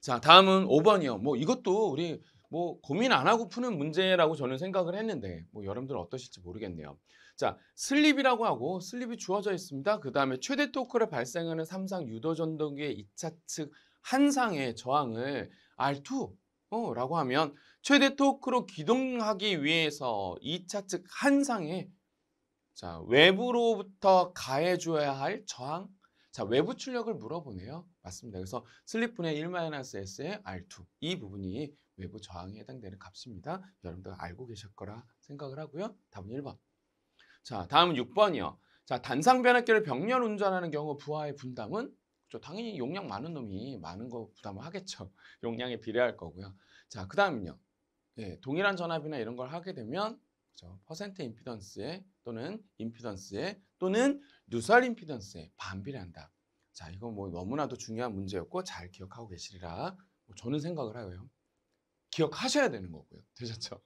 자, 다음은 5번이요. 뭐 이것도 우리 뭐 고민 안 하고 푸는 문제라고 저는 생각을 했는데 뭐여러분들 어떠실지 모르겠네요. 자, 슬립이라고 하고 슬립이 주어져 있습니다. 그 다음에 최대 토크를 발생하는 3상 유도 전동기의 2차 측 한상의 저항을 R2 어, 라고 하면 최대 토크로 기동하기 위해서 2차 측 한상의 자, 외부로부터 가해줘야 할 저항 자, 외부 출력을 물어보네요. 맞습니다. 그래서 슬립분의 1-S의 R2 이 부분이 외부 저항에 해당되는 값입니다. 여러분들 알고 계실 거라 생각을 하고요. 답은 1번. 자, 다음은 6번이요. 자, 단상 변압기를 병렬 운전하는 경우 부하의 분담은 저 그렇죠. 당연히 용량 많은 놈이 많은 거 부담을 하겠죠. 용량에 비례할 거고요. 자, 그 다음은요. 예, 동일한 전압이나 이런 걸 하게 되면 그죠? 퍼센트 임피던스에 또는 임피던스에 또는 누설 임피던스에 반비례 한다. 자, 이건 뭐 너무나도 중요한 문제였고 잘 기억하고 계시리라 뭐 저는 생각을 하고요. 기억하셔야 되는 거고요. 되셨죠?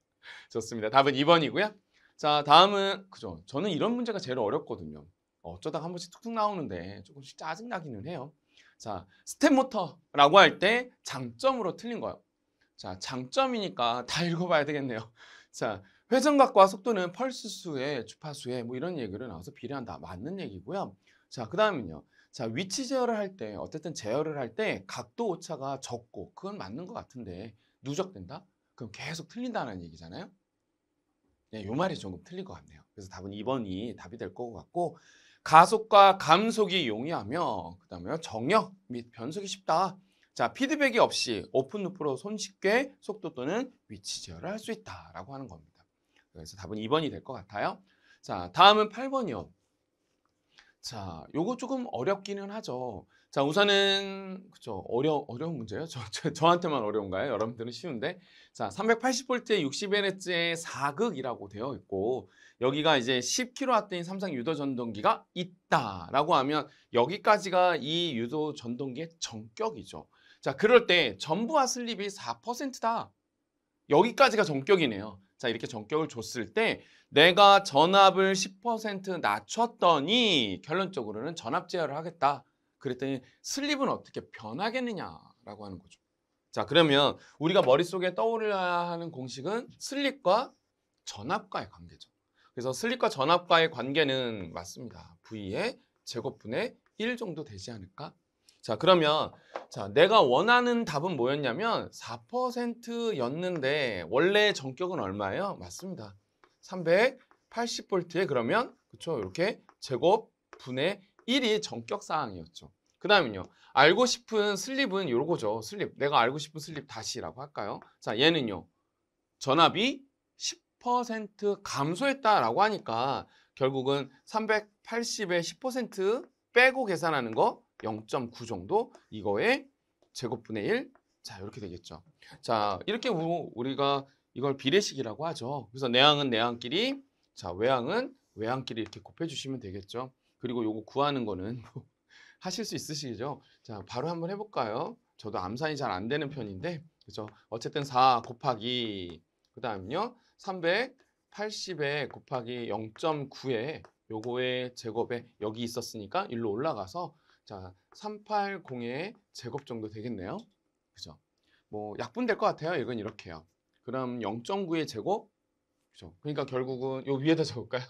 좋습니다. 답은 2번이고요. 자, 다음은 그죠? 저는 이런 문제가 제일 어렵거든요. 어쩌다 한 번씩 툭툭 나오는데 조금씩 짜증나기는 해요. 자, 스텝 모터라고 할 때 장점으로 틀린 거예요. 자, 장점이니까 다 읽어봐야 되겠네요. 자, 회전각과 속도는 펄스 수에 주파수에 뭐 이런 얘기를 나와서 비례한다. 맞는 얘기고요. 자, 그 다음은요. 자, 위치 제어를 할 때, 어쨌든 제어를 할 때 각도 오차가 적고, 그건 맞는 것 같은데, 누적된다? 그럼 계속 틀린다는 얘기잖아요. 네, 요 말이 조금 틀린 것 같네요. 그래서 답은 2번이 답이 될 것 같고, 가속과 감속이 용이하며, 그 다음에 정역 및 변속이 쉽다. 자, 피드백이 없이 오픈루프로 손쉽게 속도 또는 위치 제어를 할 수 있다라고 하는 겁니다. 그래서 답은 2번이 될 것 같아요. 자, 다음은 8번이요. 자, 요거 조금 어렵기는 하죠. 자, 우선은 그쵸 어려 어려운 문제예요. 저, 저 저한테만 어려운가요? 여러분들은 쉬운데. 자, 380V의 60Hz의 4극이라고 되어 있고 여기가 이제 10kW인 삼상 유도 전동기가 있다라고 하면 여기까지가 이 유도 전동기의 정격이죠 자, 그럴 때 전부와 슬립이 4%다. 여기까지가 정격이네요 자 이렇게 전격을 줬을 때 내가 전압을 10% 낮췄더니 결론적으로는 전압 제어를 하겠다. 그랬더니 슬립은 어떻게 변하겠느냐라고 하는 거죠. 자 그러면 우리가 머릿속에 떠올려야 하는 공식은 슬립과 전압과의 관계죠. 그래서 슬립과 전압과의 관계는 맞습니다. V의 제곱분의 1 정도 되지 않을까? 자 그러면 자, 내가 원하는 답은 뭐였냐면 4%였는데 원래 전격은 얼마예요? 맞습니다. 380볼트에 그러면 그렇죠. 이렇게 제곱 분의 1이 전격 사항이었죠. 그다음은요. 알고 싶은 슬립은 요거죠. 슬립. 내가 알고 싶은 슬립 다시라고 할까요? 자, 얘는요. 전압이 10% 감소했다라고 하니까 결국은 380에 10% 빼고 계산하는 거0.9 정도 이거의 제곱분의 1. 자, 이렇게 되겠죠. 자, 이렇게 우리가 이걸 비례식이라고 하죠. 그래서 내항은 내항끼리, 자, 외항은 외항끼리 이렇게 곱해주시면 되겠죠. 그리고 요거 구하는 거는 뭐 하실 수 있으시죠? 자, 바로 한번 해볼까요? 저도 암산이 잘 안 되는 편인데, 그죠? 어쨌든 4 곱하기, 그 다음요, 380에 곱하기 0.9에 요거의 제곱에 여기 있었으니까 일로 올라가서 자, 380의 제곱 정도 되겠네요. 그죠? 뭐 약분 될 것 같아요. 이건 이렇게요. 그럼 0.9의 제곱? 그죠? 그러니까 결국은 요 위에다 적을까요?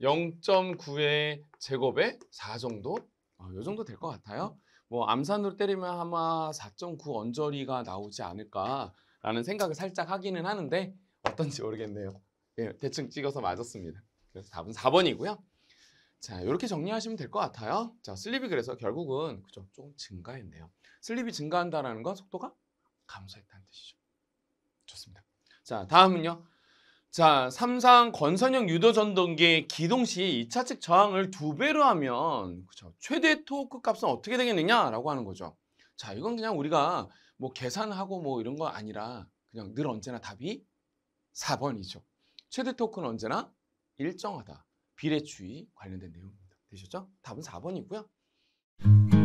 0.9의 제곱에 4 정도? 어, 요 정도 될 것 같아요. 뭐 암산으로 때리면 아마 4.9 언저리가 나오지 않을까라는 생각을 살짝 하기는 하는데 어떤지 모르겠네요. 예, 대충 찍어서 맞았습니다. 그래서 답은 4번이고요. 자, 이렇게 정리하시면 될 것 같아요. 자, 슬립이 그래서 결국은 그죠? 조금 증가했네요. 슬립이 증가한다라는 건 속도가 감소했다는 뜻이죠. 좋습니다. 자, 다음은요. 자, 삼상 건선형 유도 전동기 기동 시 2차측 저항을 두배로 하면 그죠? 최대 토크 값은 어떻게 되겠느냐라고 하는 거죠. 자, 이건 그냥 우리가 뭐 계산하고 뭐 이런 거 아니라 그냥 늘 언제나 답이 4번이죠. 최대 토크는 언제나 일정하다. 비례추위 관련된 내용입니다. 되셨죠? 답은 4번이고요.